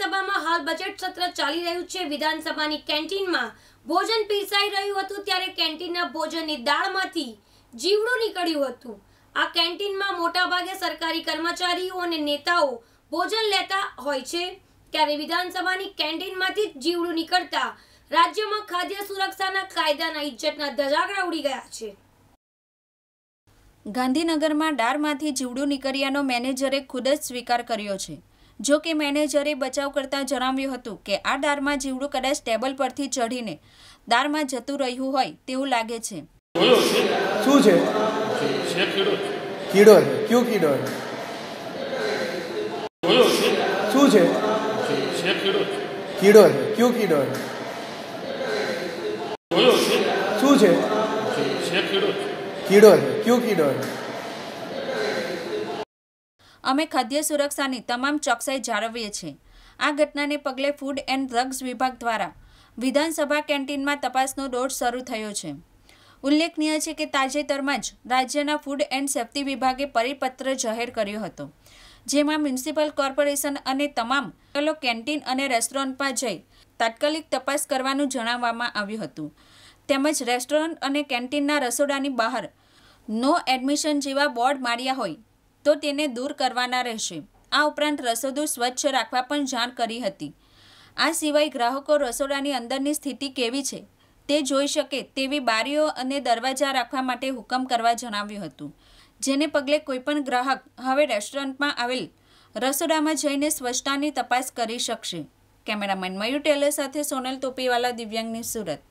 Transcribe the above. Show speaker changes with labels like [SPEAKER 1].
[SPEAKER 1] વિધાનસભામાં હાલ બજેટ સત્ર ચાલી રહ્યું છે વિધાનસભાની કેન્ટીનમાં ભોજન પીરસાઈ રહ્યું હતું ત્યારે કેન્ટીનના ભોજનની દાળમાંથી જીવડું નીકળ્યું હતું આ કેન્ટીનમાં મોટાભાગે સરકારી કર્મચારીઓ અને નેતાઓ ભોજન લેતા હોય છે ત્યારે વિધાનસભાની કેન્ટીનમાંથી જ જીવડું નીકળતા રાજ્યમાં ખાદ્ય સુરક્ષાના કાયદાના ઇજ્જતના ધજાગરા ઉડી ગયા છે
[SPEAKER 2] ગાંધીનગરમાં ડારમાંથી જીવડું નીકળ્યાનો મેનેજરે ખુદ જ સ્વીકાર કર્યો છે જો કે મેનેજરે બચાવ કરતાં જણાવ્યું હતું કે આ દારમાં જીવડું કદાચ ટેબલ પરથી ચઢીને દારમાં જતું રહ્યું હોય તેવું લાગે છે
[SPEAKER 3] શું છે કીડો છે કયું કીડો છે શું છે કીડો છે કયું કીડો છે શું છે કીડો છે કયું કીડો છે
[SPEAKER 2] અમે ખાદ્ય સુરક્ષાની તમામ ચોકસાઈ જાળવીએ છીએ આ ઘટનાને પગલે ફૂડ એન્ડ ડ્રગ્સ વિભાગ દ્વારા વિધાનસભા કેન્ટીનમાં તપાસનો દોડ શરૂ થયો છે ઉલ્લેખનીય છે કે તાજેતરમાં જ રાજ્યના ફૂડ એન્ડ સેફ્ટી વિભાગે પરિપત્ર જાહેર કર્યો હતો જેમાં મ્યુનિસિપલ કોર્પોરેશન અને તમામ ચલો કેન્ટીન અને રેસ્ટોરન્ટમાં જઈ તાત્કાલિક તપાસ કરવાનું જણાવવામાં આવ્યું હતું તેમજ રેસ્ટોરન્ટ અને કેન્ટીનના રસોડાની બહાર નો એડમિશન જેવા બોર્ડ માર્યા હોય તો તેને દૂર કરવાના રહેશે આ ઉપરાંત રસોડું સ્વચ્છ રાખવા પણ જાણ કરી હતી આ સિવાય ગ્રાહકો રસોડાની અંદરની સ્થિતિ કેવી છે તે જોઈ શકે તેવી બારીઓ અને દરવાજા રાખવા માટે હુકમ કરવા જણાવ્યું હતું જેને પગલે કોઈપણ ગ્રાહક હવે રેસ્ટોરન્ટમાં આવેલ રસોડામાં જઈને સ્વચ્છતાની તપાસ કરી શકશે કેમેરામેન મયુર ટેલર સાથે સોનલ તોપીવાલા દિવ્યાંગની સુરત